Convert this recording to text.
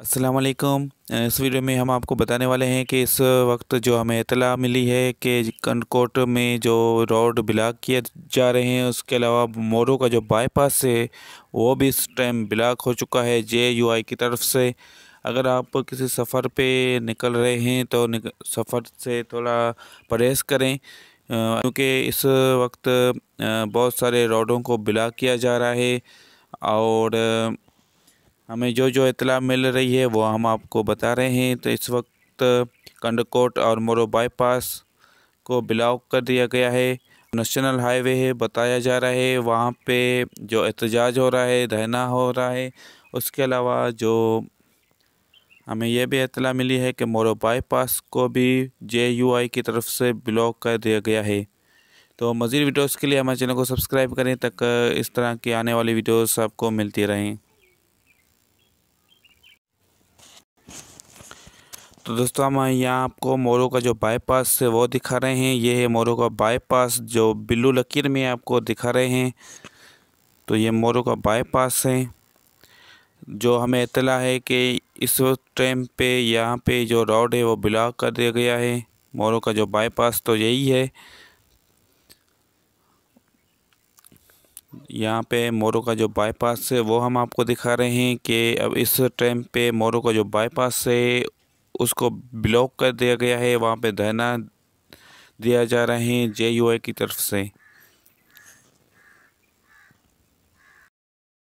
असलकम इस वीडियो में हम आपको बताने वाले हैं कि इस वक्त जो हमें इतला मिली है कि कनकोट में जो रोड ब्लाक किए जा रहे हैं उसके अलावा मोरू का जो बाईपास है वो भी इस टाइम ब्लाक हो चुका है जे यू आई की तरफ से अगर आप किसी सफ़र पे निकल रहे हैं तो सफ़र से थोड़ा परहेज़ करें क्योंकि इस वक्त बहुत सारे रोडों को ब्लाक किया जा रहा है और हमें जो जो इतला मिल रही है वो हम आपको बता रहे हैं तो इस वक्त कंडकोट और मोरो बाईपास को ब्लॉक कर दिया गया है नेशनल हाईवे है बताया जा रहा है वहाँ पे जो एहतजाज हो रहा है धरना हो रहा है उसके अलावा जो हमें यह भी इतला मिली है कि मोरो बाईपास को भी जे यू आई की तरफ से ब्लॉक कर दिया गया है तो मज़ीद वीडियोस के लिए हमारे चैनल को सब्सक्राइब करें तक इस तरह की आने वाली वीडियोस आपको मिलती रहें तो दोस्तों हम यहाँ आपको मोरो का जो बाईपास है वो दिखा रहे हैं ये है मोरो का बाईपास जो बिल्लू लकीर में आपको दिखा रहे हैं तो ये मोरो का बाईपास है जो हमें इतला है कि इस टाइम पे यहाँ पे जो रोड है वो ब्लॉक कर दिया गया है मोरो का जो बाईपास तो यही है यहाँ पे मोरो का जो बाईपास है वो हम आपको दिखा रहे हैं कि अब इस टाइम पे मोरो का जो बाईपास है उसको ब्लॉक कर दिया गया है वहाँ पे धरना दिया जा रहे हैं जे की तरफ से